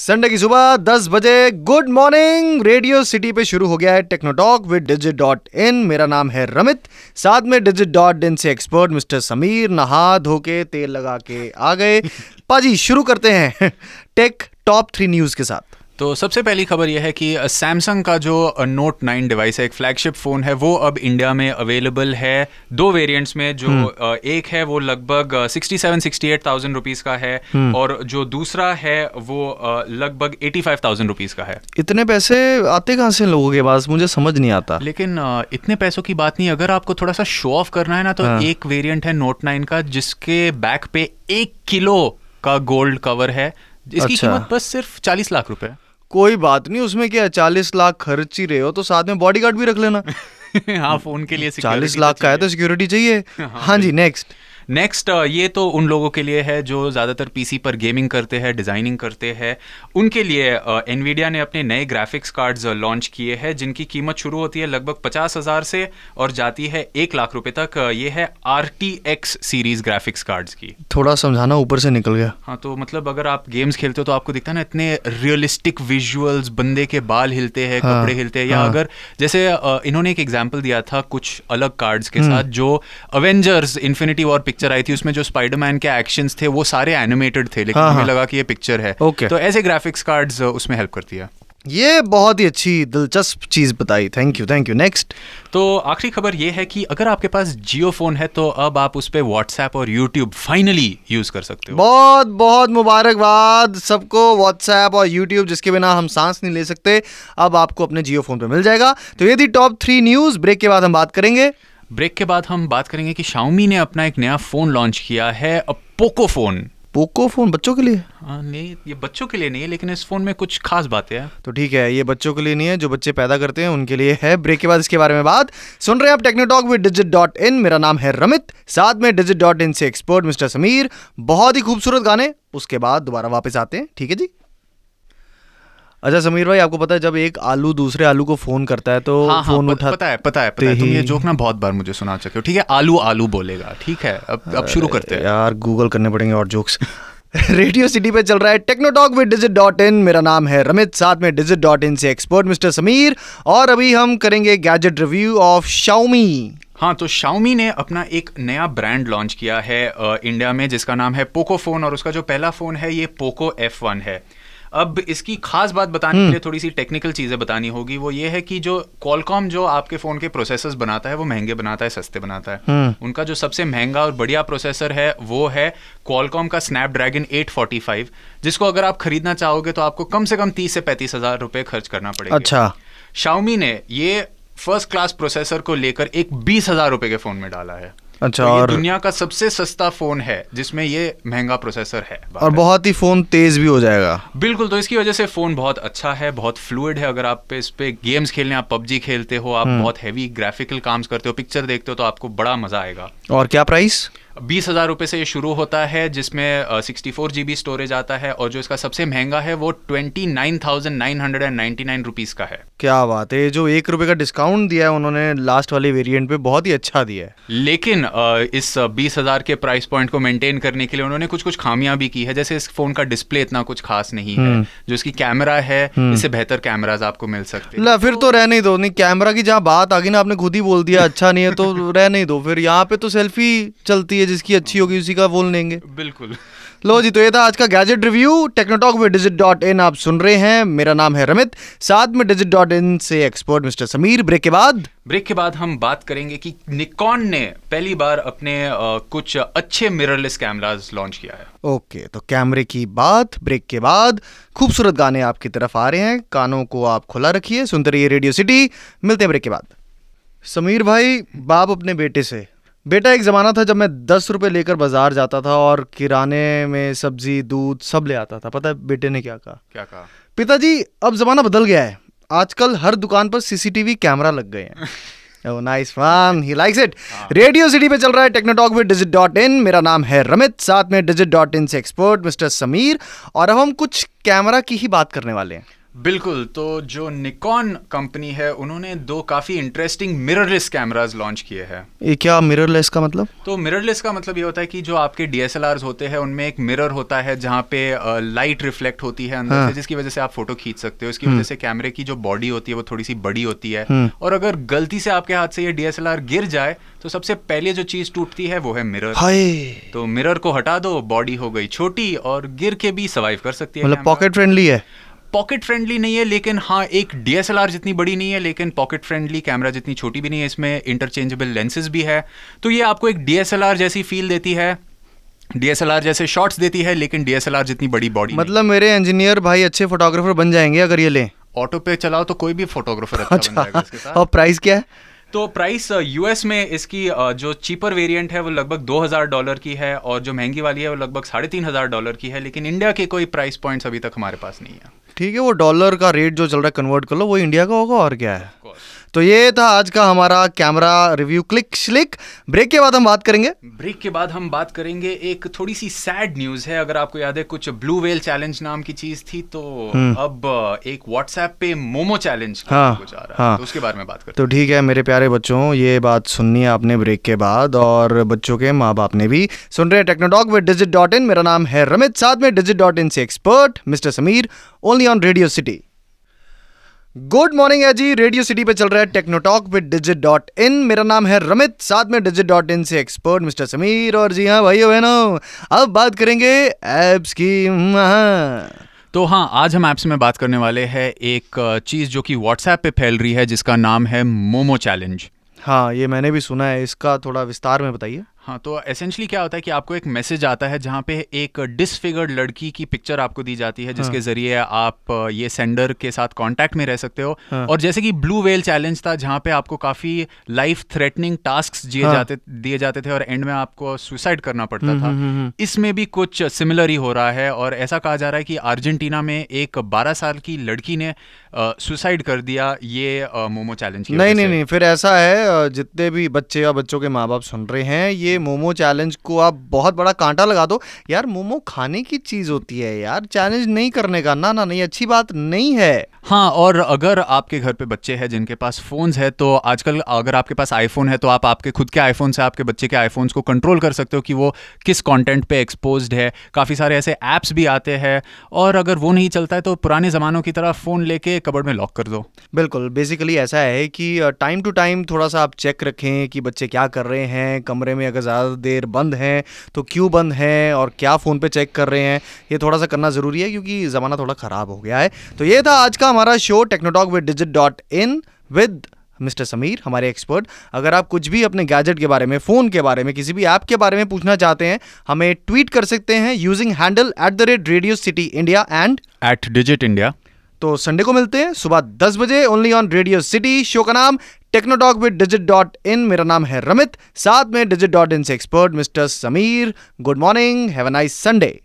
Sunday की सुबह दस बजे गुड मॉर्निंग रेडियो सिटी पे शुरू हो गया है techno talk with Digit dot in मेरा नाम है रमित साथ में डिजिट डॉट इन से एक्सपर्ट मिस्टर समीर नहा धो के तेल लगा के आ गए पाजी शुरू करते हैं टेक टॉप थ्री न्यूज के साथ तो सबसे पहली खबर यह है कि सैमसंग का जो नोट नाइन डिवाइस है एक फ्लैगशिप फ़ोन है वो अब इंडिया में अवेलेबल है दो वेरिएंट्स में जो हम्म। एक है वो लगभग sixty seven sixty eight thousand rupees का है हम्म। और जो दूसरा है वो लगभग एटी फाइव थाउजेंड रुपीज़ का है इतने पैसे आते कहाँ से लोगों के पास मुझे समझ नहीं आता लेकिन इतने पैसों की बात नहीं अगर आपको थोड़ा सा शो ऑफ करना है ना तो हाँ। एक वेरियंट है नोट नाइन का जिसके बैक पे एक किलो का गोल्ड कवर है इसकी अच्छा। कीमत बस सिर्फ चालीस लाख रुपए कोई बात नहीं उसमें क्या चालीस लाख खर्च ही रहे हो तो साथ में बॉडीगार्ड भी रख लेना हाँ फोन के लिए चालीस लाख तो का है तो सिक्योरिटी चाहिए हाँ, हाँ जी नेक्स्ट नेक्स्ट uh, ये तो उन लोगों के लिए है जो ज़्यादातर पीसी पर गेमिंग करते हैं डिज़ाइनिंग करते हैं उनके लिए एनवीडिया uh, ने अपने नए ग्राफिक्स कार्ड्स लॉन्च किए हैं जिनकी कीमत शुरू होती है लगभग पचास हज़ार से और जाती है एक लाख रुपये तक uh, ये है आर सीरीज़ ग्राफिक्स कार्ड्स की थोड़ा समझाना ऊपर से निकल गया हाँ तो मतलब अगर आप गेम्स खेलते हो तो आपको दिखता है ना इतने रियलिस्टिक विजुअल्स बंदे के बाल हिलते हैं हाँ, कपड़े हिलते हैं या हाँ, अगर जैसे इन्होंने एक एग्जाम्पल दिया था कुछ अलग कार्ड्स के हम्म। साथ जो Avengers Infinity War pic picture आई थी उसमें जो स्पाइडरमैन के एक्शंस थे वो सारे एनिमेटेड थे लेकिन हाँ, हमें हाँ। लगा कि ये पिक्चर है okay. तो ऐसे ग्राफिक्स कार्ड्स uh, उसमें हेल्प करती है ये बहुत ही अच्छी दिलचस्प चीज़ बताई thank you thank you next तो आखिरी खबर ये है कि अगर आपके पास जियो फोन है तो अब आप उस पर व्हाट्सएप और यूट्यूब फाइनली यूज कर सकते हो बहुत बहुत मुबारकबाद सबको व्हाट्सएप और यूट्यूब जिसके बिना हम सांस नहीं ले सकते अब आपको अपने जियो फोन पर मिल जाएगा तो ये थी टॉप थ्री न्यूज ब्रेक के बाद हम बात करेंगे ब्रेक के बाद हम बात करेंगे कि शाओमी ने अपना एक नया फ़ोन लॉन्च किया है पोको फ़ोन पोको फ़ोन बच्चों के लिए आ, नहीं ये बच्चों के लिए नहीं है लेकिन इस फ़ोन में कुछ खास बातें हैं तो ठीक है ये बच्चों के लिए नहीं है जो बच्चे पैदा करते हैं उनके लिए है ब्रेक के बाद इसके बारे में बात सुन रहे हैं आप techno talk with Digit dot in मेरा नाम है रमित साथ में डिजिट डॉट इन से एक्सपर्ट मिस्टर समीर बहुत ही खूबसूरत गाने उसके बाद दोबारा वापस आते हैं ठीक है जी अच्छा समीर भाई आपको पता है जब एक आलू दूसरे आलू को फोन करता है तो हाँ, हाँ फोन हाँ, उठा पता है पता है पता है तुम ये जोक ना बहुत बार मुझे सुना चुके हो ठीक है आलू आलू बोलेगा ठीक है अब अब शुरू करते हैं यार गूगल करने पड़ेंगे और जोक्स रेडियो सिटी पे चल रहा है techno talk with Digit dot in मेरा नाम है रमित साथ में डिजिट डॉट इन से एक्सपर्ट मिस्टर समीर और अभी हम करेंगे गैजेट रिव्यू ऑफ शाउमी हाँ तो शाउमी ने अपना एक नया ब्रांड लॉन्च किया है इंडिया में जिसका नाम है पोको फ़ोन और उसका जो पहला फ़ोन है ये पोको एफ वन है अब इसकी खास बात बताने के हम्म। लिए थोड़ी सी टेक्निकल चीज़ें बतानी होगी वो ये है कि जो कॉलकॉम जो आपके फ़ोन के प्रोसेसर बनाता है वो महंगे बनाता है सस्ते बनाता है हम्म। उनका जो सबसे महंगा और बढ़िया प्रोसेसर है वो है कॉलकॉम का स्नैपड्रैगन फाइव जिसको अगर आप खरीदना चाहोगे तो आपको कम से कम तीस से पैंतीस हज़ार रुपये खर्च करना पड़ेगा अच्छा शाउमी ने ये फर्स्ट क्लास प्रोसेसर को लेकर एक बीस हज़ार रुपए के फ़ोन में डाला है अच्छा तो और दुनिया का सबसे सस्ता फोन है जिसमें ये महंगा प्रोसेसर है और बहुत ही फोन तेज भी हो जाएगा बिल्कुल तो इसकी वजह से फोन बहुत अच्छा है बहुत फ्लूड है अगर आप इस पे गेम्स खेलने आप पबजी खेलते हो आप हम्म। बहुत हैवी ग्राफिकल काम करते हो पिक्चर देखते हो तो आपको बड़ा मजा आएगा और क्या प्राइस बीस हज़ार रुपये से ये शुरू होता है जिसमें sixty four G B storage आता है और जो इसका सबसे महंगा है वो twenty nine thousand nine hundred and ninety nine rupees का है क्या बात है जो एक रुपये का डिस्काउंट दिया है उन्होंने लास्ट वाले वेरिएंट पे बहुत ही अच्छा दिया है लेकिन इस बीस हज़ार के प्राइस पॉइंट को मेंटेन करने के लिए उन्होंने कुछ कुछ खामियां भी की है जैसे इस फोन का डिस्प्ले इतना कुछ खास नहीं है हम्म। जो इसकी कैमरा है हम्म। इससे बेहतर कैमराज आपको मिल सकते हैं फिर तो रह नहीं दो नहीं कैमरा की जहाँ बात आ गई ना आपने खुद ही बोल दिया अच्छा नहीं है तो रह नहीं दो फिर यहाँ पे तो सेल्फी चलती है जिसकी अच्छी होगी उसी का बोल लेंगे बिल्कुल लो जी तो ये था आज का गैजेट रिव्यू टेक्नोटॉक में डिजिट डॉट इन आप सुन रहे हैं मेरा नाम है रमित साथ में डिजिट डॉट इन से एक्सपर्ट मिस्टर समीर ब्रेक के बाद ब्रेक के बाद हम बात करेंगे कि निकॉन ने पहली बार अपने आ, कुछ अच्छे मिररलेस कैमराज लॉन्च किया है ओके तो कैमरे की बात ब्रेक के बाद खूबसूरत गाने आपकी तरफ आ रहे हैं कानों को आप खुला रखिए सुनते रहिए रेडियो सिटी मिलते हैं ब्रेक के बाद समीर भाई बाप अपने बेटे से बेटा एक ज़माना था जब मैं दस रुपये लेकर बाजार जाता था और किराने में सब्जी दूध सब ले आता था पता है बेटे ने क्या कहा क्या कहा पिताजी अब ज़माना बदल गया है आजकल हर दुकान पर सीसीटीवी कैमरा लग गए हैं नाइस वन ही लाइक्स इट रेडियो सिटी पे चल रहा है techno talk with Digit dot in मेरा नाम है रमित साथ में डिजिट डॉट इन से एक्सपर्ट मिस्टर समीर और अब हम कुछ कैमरा की ही बात करने वाले हैं बिल्कुल तो जो निकॉन कंपनी है उन्होंने दो काफ़ी इंटरेस्टिंग मिररलेस कैमरास लॉन्च किए हैं ये क्या मिररलेस का मतलब तो मिररलेस का मतलब ये होता है कि जो आपके डी होते हैं उनमें एक मिरर होता है जहाँ पे लाइट रिफ्लेक्ट होती है अंदर हाँ। से जिसकी वजह से आप फोटो खींच सकते हो इसकी वजह हम्म। से कैमरे की जो बॉडी होती है वो थोड़ी सी बड़ी होती है हम्म। और अगर गलती से आपके हाथ से ये डी गिर जाए तो सबसे पहले जो चीज़ टूटती है वो है मिरर तो मिरर को हटा दो बॉडी हो गई छोटी और गिर के भी सर्वाइव कर सकती है पॉकेट मतलब फ्रेंडली है पॉकेट फ्रेंडली नहीं है लेकिन हाँ एक डीएसएलआर जितनी बड़ी नहीं है लेकिन पॉकेट फ्रेंडली कैमरा जितनी छोटी भी नहीं है इसमें इंटरचेंजेबल लेंसेज भी है तो ये आपको एक डीएसएलआर जैसी फील देती है डीएसएलआर जैसे शॉट्स देती है लेकिन डीएसएलआर जितनी बड़ी बॉडी मतलब मेरे इंजीनियर भाई अच्छे फोटोग्राफर बन जाएंगे अगर ये लें ऑटो पे चलाओ तो कोई भी फोटोग्राफर अच्छा, अच्छा बन जाएगा इसके साथ और प्राइस क्या है तो प्राइस यूएस uh, में इसकी uh, जो चीपर वेरिएंट है वो लगभग दो हजार डॉलर की है और जो महंगी वाली है वो लगभग साढ़े तीन हज़ार डॉलर की है लेकिन इंडिया के कोई प्राइस पॉइंट्स अभी तक हमारे पास नहीं है ठीक है वो डॉलर का रेट जो चल रहा है कन्वर्ट कर लो वो इंडिया का होगा और क्या है तो ये था आज का हमारा कैमरा रिव्यू क्लिक श्लिक ब्रेक के बाद हम बात करेंगे ब्रेक के बाद हम बात करेंगे एक थोड़ी सी सैड न्यूज है अगर आपको याद है कुछ ब्लू वेल चैलेंज नाम की चीज थी तो हम्म। अब एक व्हाट्सएप पे मोमो चैलेंज हाँ, हाँ, हाँ, तो उसके बारे में बात करते तो ठीक है मेरे प्यारे बच्चों ये बात सुननी है आपने ब्रेक के बाद और बच्चों के माँ बाप ने भी सुन रहे हैं techno talk with Digit dot in मेरा नाम है रमित साथ में डिजिट डॉट इन से expert mister Sameer only on Radio City good morning है जी रेडियो सिटी पे चल रहा है techno talk with Digit dot in मेरा नाम है रमित साथ में डिजिट डॉट इन से एक्सपर्ट मिस्टर समीर और जी हाँ भाई बहनों अब बात करेंगे एप्स की हाँ। तो हाँ आज हम ऐप्स में बात करने वाले हैं एक चीज़ जो कि व्हाट्सएप पे फैल रही है जिसका नाम है मोमो चैलेंज हाँ ये मैंने भी सुना है इसका थोड़ा विस्तार में बताइए हाँ तो एसेंशली क्या होता है कि आपको एक मैसेज आता है जहाँ पे एक डिसफिगर्ड लड़की की पिक्चर आपको दी जाती है जिसके हाँ. जरिए आप ये सेंडर के साथ कांटेक्ट में रह सकते हो हाँ. और जैसे कि ब्लू वेल चैलेंज था जहाँ पे आपको काफ़ी लाइफ थ्रेटनिंग टास्क दिए हाँ. जाते दिए जाते थे और एंड में आपको सुसाइड करना पड़ता हुँ, हम्म, था हम्म, हम्म, इसमें भी कुछ सिमिलर ही हो रहा है और ऐसा कहा जा रहा है कि अर्जेंटीना में एक बारह साल की लड़की ने सुसाइड कर दिया ये मोमो चैलेंज नहीं नहीं नहीं फिर ऐसा है जितने भी बच्चे या बच्चों के माँ बाप सुन रहे हैं ये मोमो चैलेंज को आप बहुत बड़ा कांटा लगा दो यार मोमो खाने की चीज़ होती है यार चैलेंज नहीं करने का ना ना नहीं अच्छी बात नहीं है हाँ और अगर आपके घर पे बच्चे हैं जिनके पास फ़ोन्स है तो आजकल अगर आपके पास आईफोन है तो आप आपके खुद के आईफोन से आपके बच्चे के आईफोन्स को कंट्रोल कर सकते हो कि वो किस कंटेंट पे एक्सपोज्ड है काफ़ी सारे ऐसे ऐप्स भी आते हैं और अगर वो नहीं चलता है तो पुराने ज़मानों की तरह फ़ोन लेके कबर्ड में लॉक कर दो बिल्कुल बेसिकली ऐसा है कि टाइम टू टाइम थोड़ा सा आप चेक रखें कि बच्चे क्या कर रहे हैं कमरे में अगर ज़्यादा देर बंद हैं तो क्यों बंद हैं और क्या फ़ोन पर चेक कर रहे हैं ये थोड़ा सा करना ज़रूरी है क्योंकि ज़माना थोड़ा ख़राब हो गया है तो ये था आज का हमारा show techno talk with Digit dot in with mister Sameer हमारे एक्सपर्ट अगर आप कुछ भी अपने गैजेट के बारे में फ़ोन के बारे में किसी भी ऐप के बारे में पूछना चाहते हैं हमें ट्वीट कर सकते हैं using handle at the rate Radio City India and at Digit India तो संडे को मिलते हैं सुबह दस बजे only on Radio City show का नाम techno talk with Digit dot in मेरा नाम है रमित साथ में डिजिट डॉट इन से expert mister Sameer good morning have a nice Sunday